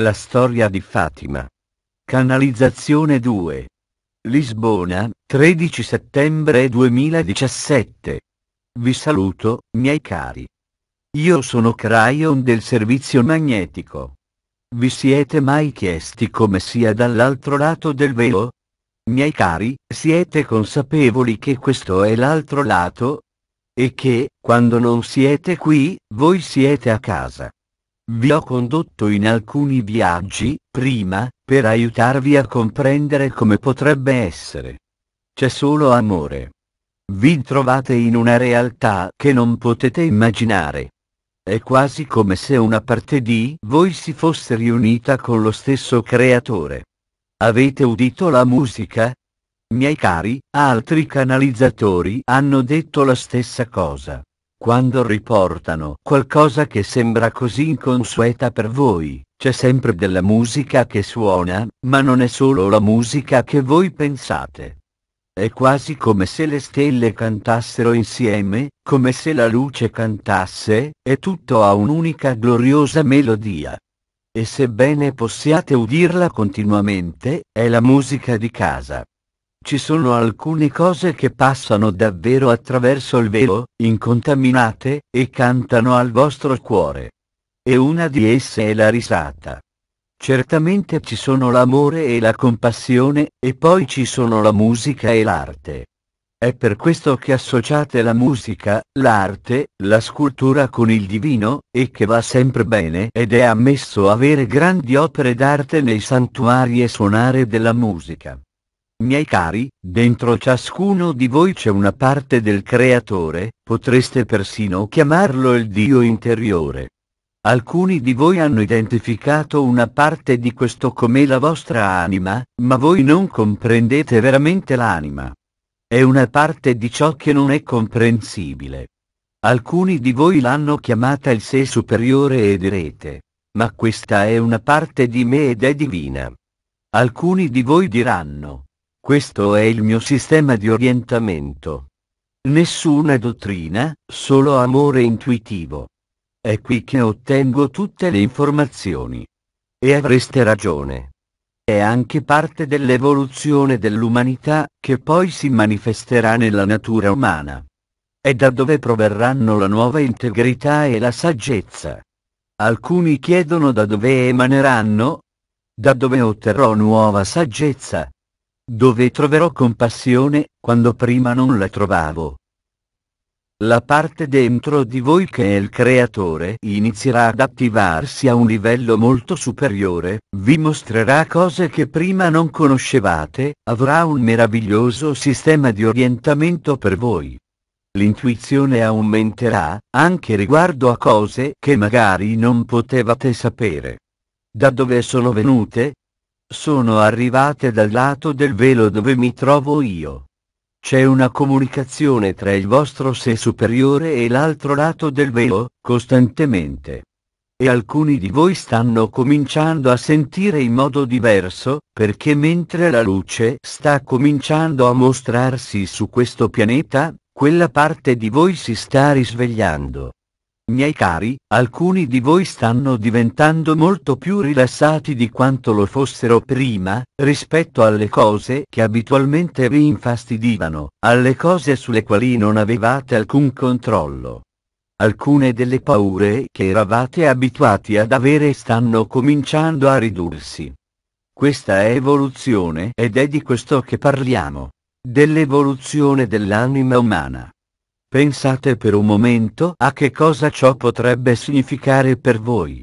La storia di Fatima. Canalizzazione 2. Lisbona, 13 settembre 2017. Vi saluto, miei cari. Io sono Cryon del servizio magnetico. Vi siete mai chiesti come sia dall'altro lato del velo? Miei cari, siete consapevoli che questo è l'altro lato? E che, quando non siete qui, voi siete a casa. Vi ho condotto in alcuni viaggi, prima, per aiutarvi a comprendere come potrebbe essere. C'è solo amore. Vi trovate in una realtà che non potete immaginare. È quasi come se una parte di voi si fosse riunita con lo stesso creatore. Avete udito la musica? Miei cari, altri canalizzatori hanno detto la stessa cosa. Quando riportano qualcosa che sembra così inconsueta per voi, c'è sempre della musica che suona, ma non è solo la musica che voi pensate. È quasi come se le stelle cantassero insieme, come se la luce cantasse, e tutto ha un'unica gloriosa melodia. E sebbene possiate udirla continuamente, è la musica di casa. Ci sono alcune cose che passano davvero attraverso il velo, incontaminate, e cantano al vostro cuore. E una di esse è la risata. Certamente ci sono l'amore e la compassione, e poi ci sono la musica e l'arte. È per questo che associate la musica, l'arte, la scultura con il divino, e che va sempre bene ed è ammesso avere grandi opere d'arte nei santuari e suonare della musica. Miei cari, dentro ciascuno di voi c'è una parte del Creatore, potreste persino chiamarlo il Dio interiore. Alcuni di voi hanno identificato una parte di questo come la vostra anima, ma voi non comprendete veramente l'anima. È una parte di ciò che non è comprensibile. Alcuni di voi l'hanno chiamata il sé superiore e direte, ma questa è una parte di me ed è divina. Alcuni di voi diranno, questo è il mio sistema di orientamento. Nessuna dottrina, solo amore intuitivo. È qui che ottengo tutte le informazioni. E avreste ragione. È anche parte dell'evoluzione dell'umanità, che poi si manifesterà nella natura umana. È da dove proverranno la nuova integrità e la saggezza. Alcuni chiedono da dove emaneranno, da dove otterrò nuova saggezza, dove troverò compassione, quando prima non la trovavo. La parte dentro di voi che è il creatore inizierà ad attivarsi a un livello molto superiore, vi mostrerà cose che prima non conoscevate, avrà un meraviglioso sistema di orientamento per voi. L'intuizione aumenterà, anche riguardo a cose che magari non potevate sapere. Da dove sono venute, sono arrivate dal lato del velo dove mi trovo io. C'è una comunicazione tra il vostro sé superiore e l'altro lato del velo, costantemente. E alcuni di voi stanno cominciando a sentire in modo diverso, perché mentre la luce sta cominciando a mostrarsi su questo pianeta, quella parte di voi si sta risvegliando. Miei cari, alcuni di voi stanno diventando molto più rilassati di quanto lo fossero prima, rispetto alle cose che abitualmente vi infastidivano, alle cose sulle quali non avevate alcun controllo. Alcune delle paure che eravate abituati ad avere stanno cominciando a ridursi. Questa è evoluzione ed è di questo che parliamo. Dell'evoluzione dell'anima umana. Pensate per un momento a che cosa ciò potrebbe significare per voi.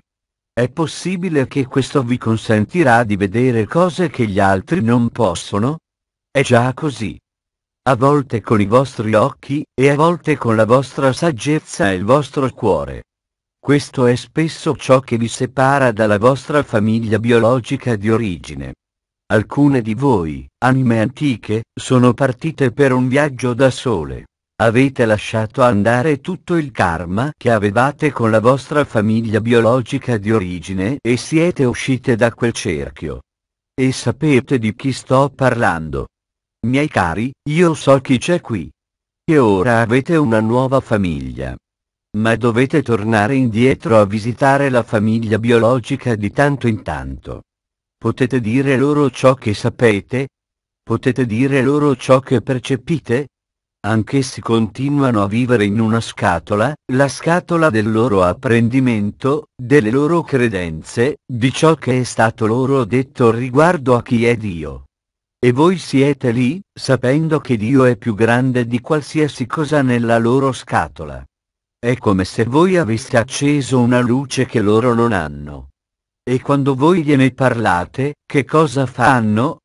È possibile che questo vi consentirà di vedere cose che gli altri non possono? È già così. A volte con i vostri occhi e a volte con la vostra saggezza e il vostro cuore. Questo è spesso ciò che vi separa dalla vostra famiglia biologica di origine. Alcune di voi, anime antiche, sono partite per un viaggio da sole. Avete lasciato andare tutto il karma che avevate con la vostra famiglia biologica di origine e siete uscite da quel cerchio. E sapete di chi sto parlando. Miei cari, io so chi c'è qui. E ora avete una nuova famiglia. Ma dovete tornare indietro a visitare la famiglia biologica di tanto in tanto. Potete dire loro ciò che sapete? Potete dire loro ciò che percepite? Anch'essi continuano a vivere in una scatola, la scatola del loro apprendimento, delle loro credenze, di ciò che è stato loro detto riguardo a chi è Dio. E voi siete lì, sapendo che Dio è più grande di qualsiasi cosa nella loro scatola. È come se voi aveste acceso una luce che loro non hanno. E quando voi gliene parlate, che cosa fanno?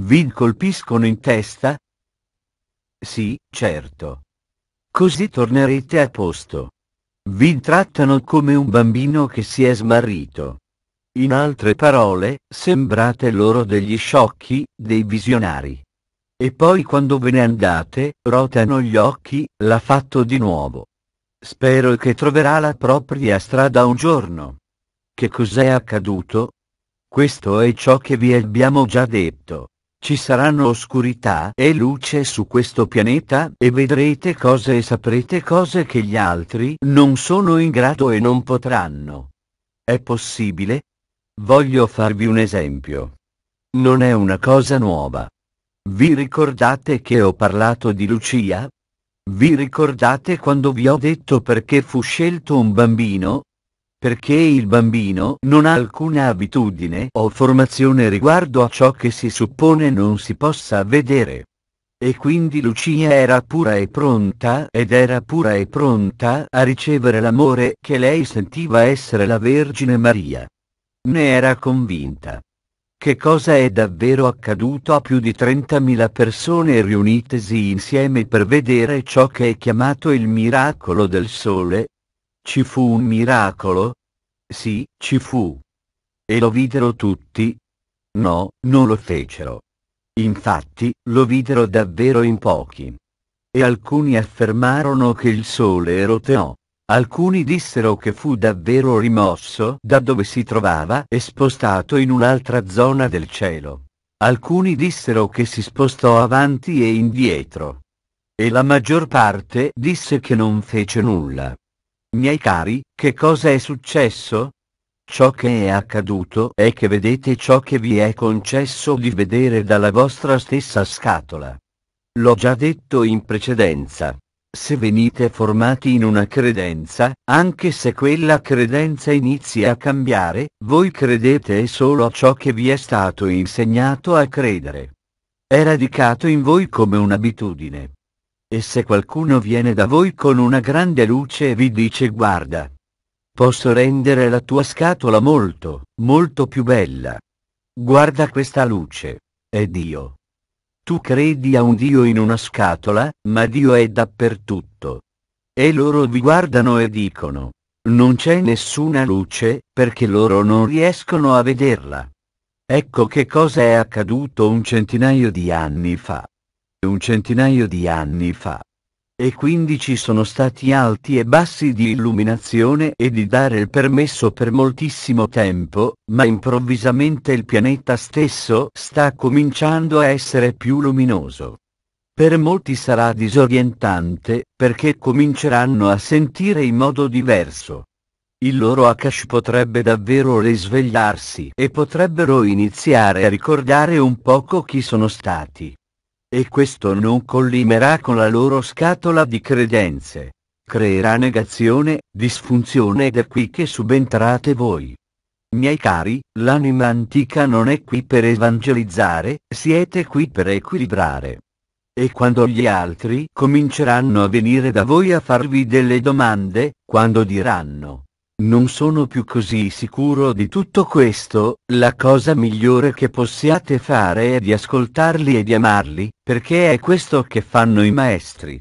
Vi colpiscono in testa, sì, certo. Così tornerete a posto. Vi trattano come un bambino che si è smarrito. In altre parole, sembrate loro degli sciocchi, dei visionari. E poi quando ve ne andate, rotano gli occhi, l'ha fatto di nuovo. Spero che troverà la propria strada un giorno. Che cos'è accaduto? Questo è ciò che vi abbiamo già detto. Ci saranno oscurità e luce su questo pianeta e vedrete cose e saprete cose che gli altri non sono in grado e non potranno. È possibile? Voglio farvi un esempio. Non è una cosa nuova. Vi ricordate che ho parlato di Lucia? Vi ricordate quando vi ho detto perché fu scelto un bambino, perché il bambino non ha alcuna abitudine o formazione riguardo a ciò che si suppone non si possa vedere. E quindi Lucia era pura e pronta ed era pura e pronta a ricevere l'amore che lei sentiva essere la Vergine Maria. Ne era convinta. Che cosa è davvero accaduto a più di 30.000 persone riunitesi insieme per vedere ciò che è chiamato il miracolo del sole ci fu un miracolo? Sì, ci fu. E lo videro tutti? No, non lo fecero. Infatti, lo videro davvero in pochi. E alcuni affermarono che il sole roteò. Alcuni dissero che fu davvero rimosso da dove si trovava e spostato in un'altra zona del cielo. Alcuni dissero che si spostò avanti e indietro. E la maggior parte disse che non fece nulla. Miei cari, che cosa è successo? Ciò che è accaduto è che vedete ciò che vi è concesso di vedere dalla vostra stessa scatola. L'ho già detto in precedenza. Se venite formati in una credenza, anche se quella credenza inizia a cambiare, voi credete solo a ciò che vi è stato insegnato a credere. È radicato in voi come un'abitudine. E se qualcuno viene da voi con una grande luce e vi dice guarda, posso rendere la tua scatola molto, molto più bella. Guarda questa luce. È Dio. Tu credi a un Dio in una scatola, ma Dio è dappertutto. E loro vi guardano e dicono, non c'è nessuna luce, perché loro non riescono a vederla. Ecco che cosa è accaduto un centinaio di anni fa un centinaio di anni fa. E quindi ci sono stati alti e bassi di illuminazione e di dare il permesso per moltissimo tempo, ma improvvisamente il pianeta stesso sta cominciando a essere più luminoso. Per molti sarà disorientante, perché cominceranno a sentire in modo diverso. Il loro Akash potrebbe davvero risvegliarsi e potrebbero iniziare a ricordare un poco chi sono stati. E questo non collimerà con la loro scatola di credenze. Creerà negazione, disfunzione ed è qui che subentrate voi. Miei cari, l'anima antica non è qui per evangelizzare, siete qui per equilibrare. E quando gli altri cominceranno a venire da voi a farvi delle domande, quando diranno, non sono più così sicuro di tutto questo, la cosa migliore che possiate fare è di ascoltarli e di amarli, perché è questo che fanno i maestri.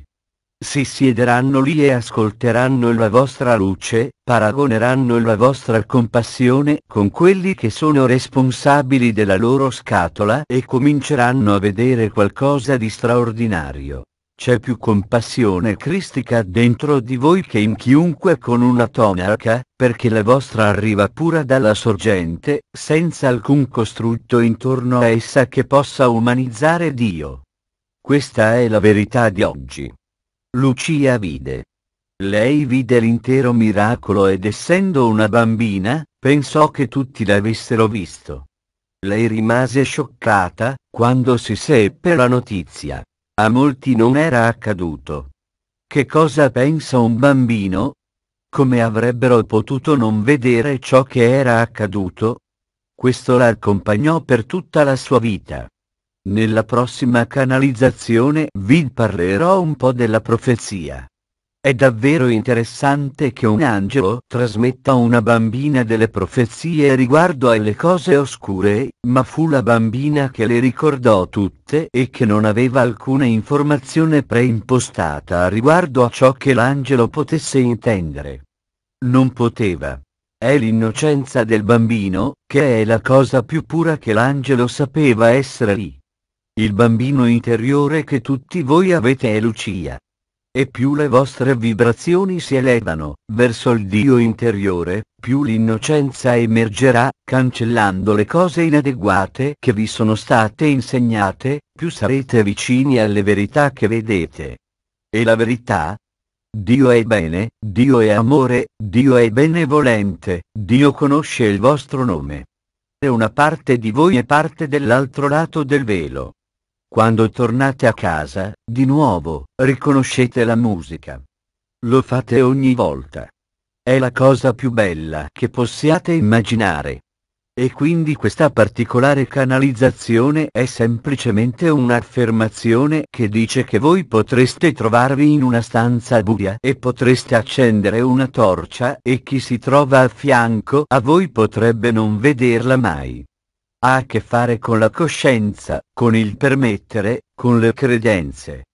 Si siederanno lì e ascolteranno la vostra luce, paragoneranno la vostra compassione con quelli che sono responsabili della loro scatola e cominceranno a vedere qualcosa di straordinario. C'è più compassione cristica dentro di voi che in chiunque con una tonaca, perché la vostra arriva pura dalla sorgente, senza alcun costrutto intorno a essa che possa umanizzare Dio. Questa è la verità di oggi. Lucia vide. Lei vide l'intero miracolo ed essendo una bambina, pensò che tutti l'avessero visto. Lei rimase scioccata, quando si seppe la notizia. A molti non era accaduto. Che cosa pensa un bambino? Come avrebbero potuto non vedere ciò che era accaduto? Questo l'accompagnò per tutta la sua vita. Nella prossima canalizzazione vi parlerò un po' della profezia. È davvero interessante che un angelo trasmetta a una bambina delle profezie riguardo alle cose oscure, ma fu la bambina che le ricordò tutte e che non aveva alcuna informazione preimpostata riguardo a ciò che l'angelo potesse intendere. Non poteva. È l'innocenza del bambino, che è la cosa più pura che l'angelo sapeva essere lì. Il bambino interiore che tutti voi avete è Lucia, e più le vostre vibrazioni si elevano verso il Dio interiore, più l'innocenza emergerà, cancellando le cose inadeguate che vi sono state insegnate, più sarete vicini alle verità che vedete. E la verità? Dio è bene, Dio è amore, Dio è benevolente, Dio conosce il vostro nome. E una parte di voi è parte dell'altro lato del velo. Quando tornate a casa, di nuovo, riconoscete la musica. Lo fate ogni volta. È la cosa più bella che possiate immaginare. E quindi questa particolare canalizzazione è semplicemente un'affermazione che dice che voi potreste trovarvi in una stanza buia e potreste accendere una torcia e chi si trova a fianco a voi potrebbe non vederla mai ha a che fare con la coscienza, con il permettere, con le credenze.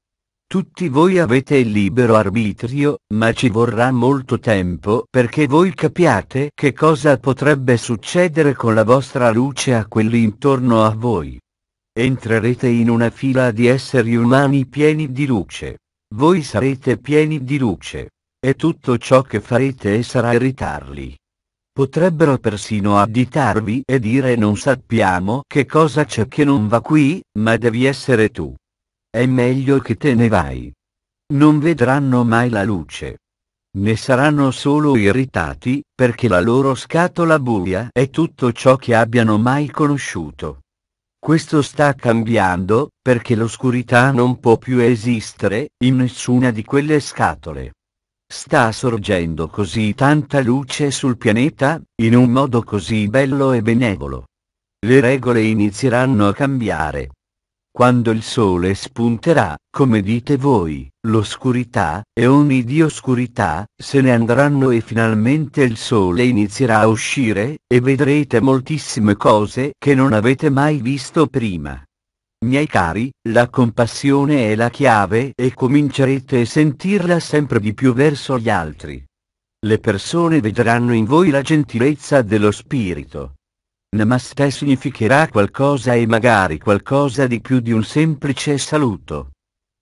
Tutti voi avete il libero arbitrio, ma ci vorrà molto tempo perché voi capiate che cosa potrebbe succedere con la vostra luce a quelli intorno a voi. Entrerete in una fila di esseri umani pieni di luce. Voi sarete pieni di luce. E tutto ciò che farete sarà irritarli. Potrebbero persino additarvi e dire non sappiamo che cosa c'è che non va qui, ma devi essere tu. È meglio che te ne vai. Non vedranno mai la luce. Ne saranno solo irritati, perché la loro scatola buia è tutto ciò che abbiano mai conosciuto. Questo sta cambiando, perché l'oscurità non può più esistere, in nessuna di quelle scatole. Sta sorgendo così tanta luce sul pianeta, in un modo così bello e benevolo. Le regole inizieranno a cambiare. Quando il sole spunterà, come dite voi, l'oscurità, e ogni di oscurità, se ne andranno e finalmente il sole inizierà a uscire, e vedrete moltissime cose che non avete mai visto prima. Miei cari, la compassione è la chiave e comincerete a sentirla sempre di più verso gli altri. Le persone vedranno in voi la gentilezza dello spirito. Namaste significherà qualcosa e magari qualcosa di più di un semplice saluto.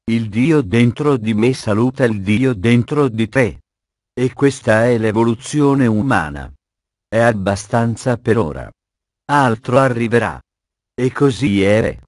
Il Dio dentro di me saluta il Dio dentro di te. E questa è l'evoluzione umana. È abbastanza per ora. Altro arriverà. E così è.